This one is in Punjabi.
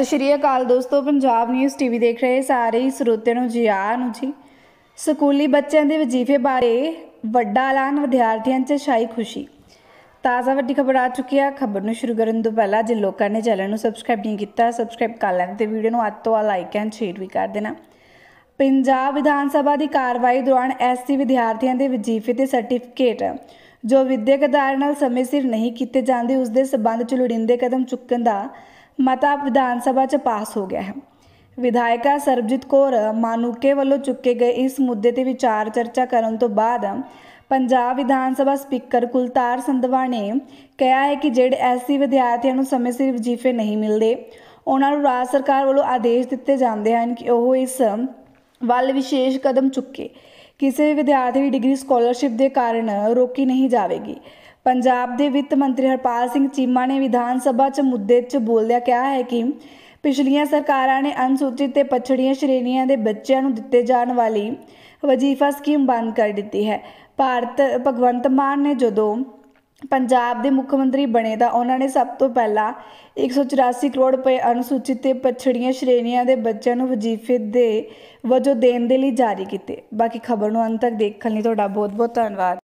ਸਤਿ ਸ਼੍ਰੀ ਅਕਾਲ ਦੋਸਤੋ ਪੰਜਾਬ ਨਿਊਜ਼ ਟੀਵੀ ਦੇਖ ਰਹੇ ਸਾਰੇ ਹੀ ਸਰੋਤਿਆਂ ਨੂੰ ਜੀ ਆਇਆਂ ਨੂੰ ਜੀ ਸਕੂਲੀ ਬੱਚਿਆਂ ਦੇ ਵਜ਼ੀਫੇ ਬਾਰੇ ਵੱਡਾ ਐਲਾਨ ਵਿਦਿਆਰਥੀਆਂ 'ਚ ਸ਼ਾਈ ਖੁਸ਼ੀ ਤਾਜ਼ਾ ਵੱਡੀ ਖਬਰ ਆ ਚੁੱਕੀ ਆ ਖਬਰ ਨੂੰ ਸ਼ੁਰੂ ਕਰਨ ਤੋਂ ਪਹਿਲਾਂ ਜੇ ਲੋਕਾਂ ਨੇ ਚੈਨਲ ਨੂੰ ਸਬਸਕ੍ਰਾਈਬ ਨਹੀਂ ਕੀਤਾ ਸਬਸਕ੍ਰਾਈਬ ਕਰ ਲੈਣ ਤੇ ਵੀਡੀਓ ਨੂੰ ਅੱਤੋਂ ਤੋਂ ਲਾਈਕ ਐਂਡ ਸ਼ੇਅਰ ਵੀ ਕਰ ਦੇਣਾ ਪੰਜਾਬ ਵਿਧਾਨ ਸਭਾ ਦੀ ਕਾਰਵਾਈ ਦੌਰਾਨ ਐਸਸੀ ਵਿਦਿਆਰਥੀਆਂ ਦੇ ਵਜ਼ੀਫੇ ਤੇ ਸਰਟੀਫਿਕੇਟ ਜੋ ਵਿਦਿਅਕ ਅਦਾਰੇ ਨਾਲ ਸਮੇਂ ਸਿਰ ਨਹੀਂ ਕੀਤੇ ਜਾਂਦੇ ਉਸ ਦੇ ਸਬੰਧ ਚ ਲੋੜੀਂਦੇ ਕਦਮ ਚੁੱਕਣ ਦਾ ਮਤਾ ਵਿਧਾਨ ਸਭਾ 'ਚ ਪਾਸ ਹੋ ਗਿਆ ਹੈ ਵਿਧਾਇਕਾ ਸਰਬਜੀਤ ਕੌਰ ਮਾਨੂਕੇ ਵੱਲੋਂ ਚੁੱਕੇ ਗਏ ਇਸ ਮੁੱਦੇ ਤੇ ਵਿਚਾਰ ਚਰਚਾ ਕਰਨ ਤੋਂ ਬਾਅਦ ਪੰਜਾਬ ਵਿਧਾਨ ਸਭਾ ਸਪੀਕਰ ਕੁਲਤਾਰ ਸੰਧਵਾ ਨੇ ਕਿਹਾ ਹੈ ਕਿ ਜਿਹੜੇ ਐਸਸੀ ਵਿਦਿਆਰਥੀਆਂ ਨੂੰ ਸਮੇਂ ਸਿਰ ਵਜ਼ੀਫੇ ਨਹੀਂ ਮਿਲਦੇ ਉਹਨਾਂ ਨੂੰ ਰਾਜ ਸਰਕਾਰ ਵੱਲੋਂ ਆਦੇਸ਼ ਦਿੱਤੇ ਜਾਂਦੇ ਹਨ ਕਿ ਉਹ ਇਸ ਵੱਲ ਵਿਸ਼ੇਸ਼ ਕਦਮ ਚੁੱਕੇ ਕਿਸੇ ਵਿਦਿਆਰਥੀ ਦੀ ਡਿਗਰੀ ਸਕਾਲਰਸ਼ਿਪ ਦੇ ਕਾਰਨ ਰੋਕੀ ਨਹੀਂ ਜਾਵੇਗੀ ਪੰਜਾਬ ਦੇ ਵਿੱਤ ਮੰਤਰੀ ਹਰਪਾਲ ਸਿੰਘ ਚੀਮਾ ਨੇ ਵਿਧਾਨ ਸਭਾ 'ਚ ਮੁੱਦੇ 'ਚ ਬੋਲਦਿਆਂ ਕਿਹਾ ਹੈ ਕਿ ਪਿਛਲੀਆਂ ਸਰਕਾਰਾਂ ਨੇ ਅਨੁਸੂਚਿਤ ਤੇ ਪਛੜੀਆਂ ਸ਼੍ਰੇਣੀਆਂ ਦੇ ਬੱਚਿਆਂ ਨੂੰ ਦਿੱਤੇ ਜਾਣ ਵਾਲੀ ਵਜ਼ੀਫਾ ਸਕੀਮ ਬੰਦ ਕਰ ਦਿੱਤੀ ਹੈ ਭਾਰਤ ਭਗਵੰਤ ਮਾਨ ਨੇ ਜਦੋਂ ਪੰਜਾਬ ਦੇ ਮੁੱਖ ਮੰਤਰੀ ਬਣੇ ਤਾਂ ਉਹਨਾਂ ਨੇ ਸਭ ਤੋਂ ਪਹਿਲਾਂ 184 ਕਰੋੜ ਰੁਪਏ ਅਨੁਸੂਚਿਤ ਤੇ ਪਛੜੀਆਂ ਸ਼੍ਰੇਣੀਆਂ ਦੇ ਬੱਚਿਆਂ ਨੂੰ ਵਜ਼ੀਫੇ ਦੇ ਵਜੋਂ ਦੇਣ ਦੇ ਲਈ ਜਾਰੀ ਕੀਤੇ ਬਾਕੀ ਖਬਰ ਨੂੰ ਅੰਤ ਤੱਕ ਦੇਖਣ ਲਈ ਤੁਹਾਡਾ ਬਹੁਤ-ਬਹੁਤ ਧੰਨਵਾਦ